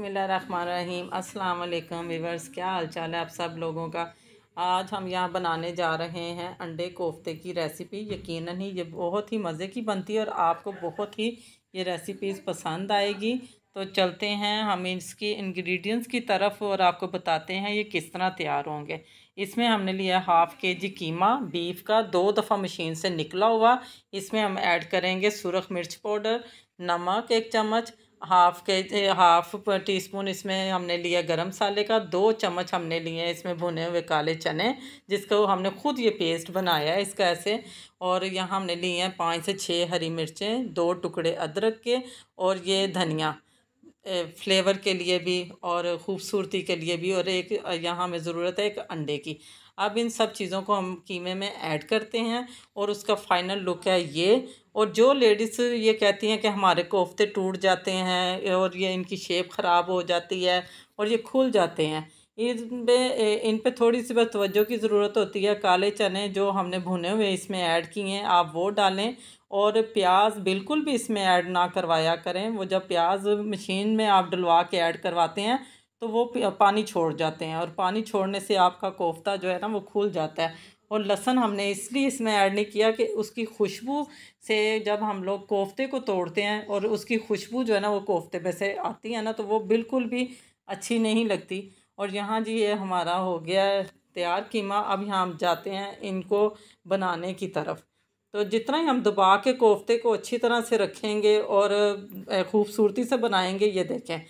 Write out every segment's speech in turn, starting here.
बिसमीम अल्लाम वीवर्स क्या हाल चाल है आप सब लोगों का आज हम यहाँ बनाने जा रहे हैं अंडे कोफ्ते की रेसिपी यकीनन ही ये बहुत ही मज़े की बनती है और आपको बहुत ही ये रेसिपीज़ पसंद आएगी तो चलते हैं हम इसकी इंग्रेडिएंट्स की तरफ और आपको बताते हैं ये किस तरह तैयार होंगे इसमें हमने लिया हाफ़ के जी कीमा बीफ का दो दफ़ा मशीन से निकला हुआ इसमें हम ऐड करेंगे सुरख मिर्च पाउडर नमक एक चम्मच हाफ़ के हाफ़ टी स्पून इसमें हमने लिया गरम मसाले का दो चम्मच हमने लिए हैं इसमें भुने हुए काले चने जिसको हमने ख़ुद ये पेस्ट बनाया है इसका ऐसे और यहाँ हमने लिए हैं पाँच से छः हरी मिर्चें दो टुकड़े अदरक के और ये धनिया फ्लेवर के लिए भी और ख़ूबसूरती के लिए भी और एक यहाँ हमें ज़रूरत है एक अंडे की अब इन सब चीज़ों को हम कीमे में ऐड करते हैं और उसका फाइनल लुक है ये और जो लेडीज़ ये कहती हैं कि हमारे कोफ्ते टूट जाते हैं और ये इनकी शेप ख़राब हो जाती है और ये खुल जाते हैं इन पे इन पे थोड़ी सी बस तवज्जो की ज़रूरत होती है काले चने जो हमने भुने हुए इसमें ऐड किए हैं आप वो डालें और प्याज बिल्कुल भी इसमें ऐड ना करवाया करें वो जब प्याज मशीन में आप डलवा के ऐड करवाते हैं तो वो पानी छोड़ जाते हैं और पानी छोड़ने से आपका कोफ्ता जो है ना वो खुल जाता है और लहसन हमने इसलिए इसमें ऐड नहीं किया कि उसकी खुशबू से जब हम लोग कोफ्ते को तोड़ते हैं और उसकी खुशबू जो है ना वो कोफ्ते में से आती है ना तो वो बिल्कुल भी अच्छी नहीं लगती और यहाँ जी ये हमारा हो गया है तैयार कीमा अब यहाँ हम जाते हैं इनको बनाने की तरफ तो जितना ही हम दबा के कोफ्ते को अच्छी तरह से रखेंगे और खूबसूरती से बनाएंगे ये देखें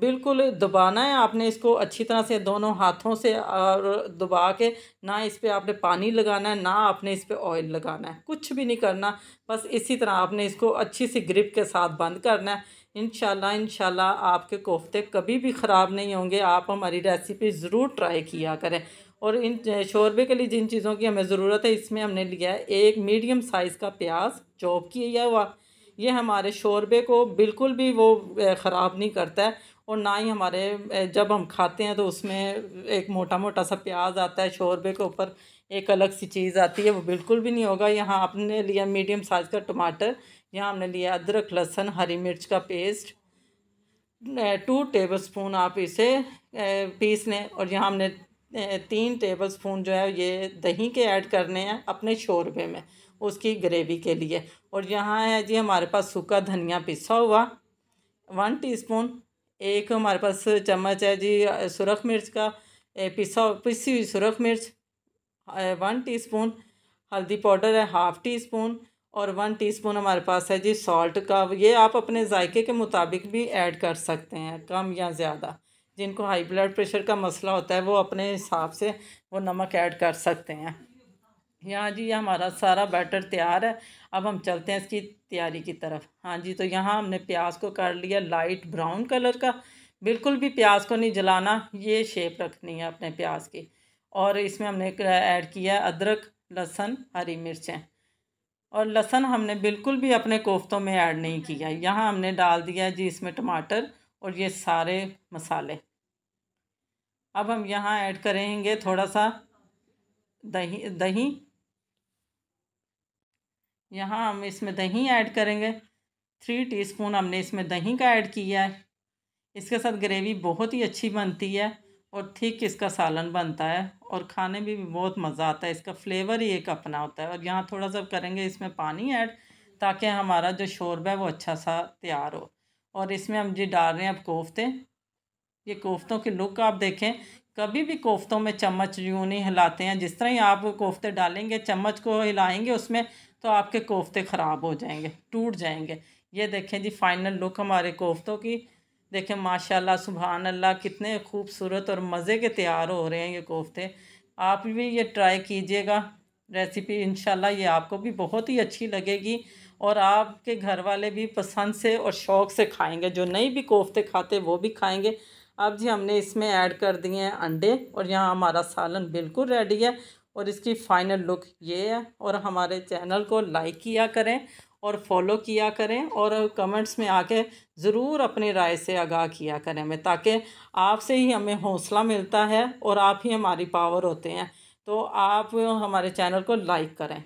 बिल्कुल दबाना है आपने इसको अच्छी तरह से दोनों हाथों से और दबा के ना इस पर आपने पानी लगाना है ना आपने इस पर ऑयल लगाना है कुछ भी नहीं करना बस इसी तरह आपने इसको अच्छी सी ग्रिप के साथ बंद करना है इन शाला आपके कोफ्ते कभी भी ख़राब नहीं होंगे आप हमारी रेसिपी ज़रूर ट्राई किया करें और इन शोरबे के लिए जिन चीज़ों की हमें ज़रूरत है इसमें हमने लिया है एक मीडियम साइज़ का प्याज चॉप किया हुआ ये हमारे शोरबे को बिल्कुल भी वो ख़राब नहीं करता है और ना ही हमारे जब हम खाते हैं तो उसमें एक मोटा मोटा सा प्याज आता है शोरबे के ऊपर एक अलग सी चीज़ आती है वो बिल्कुल भी नहीं होगा यहाँ आपने लिया मीडियम साइज़ का टमाटर यहाँ हमने लिया अदरक लहसन हरी मिर्च का पेस्ट टू टेबलस्पून आप इसे पीस लें और यहाँ हमने तीन टेबलस्पून जो है ये दही के ऐड करने हैं अपने शोरबे में उसकी ग्रेवी के लिए और यहाँ है जी हमारे पास सूखा धनिया पिसा हुआ वन टीस्पून एक हमारे पास चम्मच है जी सुरख मिर्च का पिसा पिसी हुई सुरख मिर्च वन टीस्पून हल्दी पाउडर है हाफ़ टी स्पून और वन टीस्पून हमारे पास है जी सॉल्ट का ये आप अपने जायके के मुताबिक भी ऐड कर सकते हैं कम या ज़्यादा जिनको हाई ब्लड प्रेशर का मसला होता है वो अपने हिसाब से वो नमक ऐड कर सकते हैं यहाँ जी हमारा सारा बैटर तैयार है अब हम चलते हैं इसकी तैयारी की तरफ हाँ जी तो यहाँ हमने प्याज को कर लिया लाइट ब्राउन कलर का बिल्कुल भी प्याज को नहीं जलाना ये शेप रखनी है अपने प्याज की और इसमें हमने ऐड किया अदरक लहसुन हरी मिर्चें और लहसन हमने बिल्कुल भी अपने कोफ्तों में ऐड नहीं किया यहाँ हमने डाल दिया जी इसमें टमाटर और ये सारे मसाले अब हम यहाँ ऐड करेंगे थोड़ा सा दही दही यहाँ हम इसमें दही ऐड करेंगे थ्री टीस्पून हमने इसमें दही का ऐड किया है इसके साथ ग्रेवी बहुत ही अच्छी बनती है और ठीक इसका सालन बनता है और खाने में भी, भी बहुत मज़ा आता है इसका फ्लेवर ही एक अपना होता है और यहाँ थोड़ा सा करेंगे इसमें पानी ऐड ताकि हमारा जो शोरबा है वो अच्छा सा तैयार हो और इसमें हम जी डाल रहे हैं अब कोफ्ते ये कोफ्तों की लुक आप देखें कभी भी कोफ्तों में चम्मच यूँ नहीं हिलाते हैं जिस तरह ही आप कोफ्ते डालेंगे चम्मच को हिलाएंगे उसमें तो आपके कोफ्ते ख़राब हो जाएंगे टूट जाएंगे ये देखें जी फाइनल लुक हमारे कोफ्तों की देखें माशाल्लाह सुबहान अल्लाह कितने खूबसूरत और मज़े के तैयार हो रहे हैं ये कोफ्ते आप भी ये ट्राई कीजिएगा रेसिपी इन ये आपको भी बहुत ही अच्छी लगेगी और आपके घर वाले भी पसंद से और शौक़ से खाएंगे जो नई भी कोफ्ते खाते वो भी खाएंगे अब जी हमने इसमें ऐड कर दिए हैं अंडे और यहाँ हमारा सालन बिल्कुल रेडी है और इसकी फ़ाइनल लुक ये है और हमारे चैनल को लाइक किया करें और फॉलो किया करें और कमेंट्स में आके ज़रूर अपनी राय से आगाह किया करें हमें ताकि आपसे ही हमें हौसला मिलता है और आप ही हमारी पावर होते हैं तो आप हमारे चैनल को लाइक करें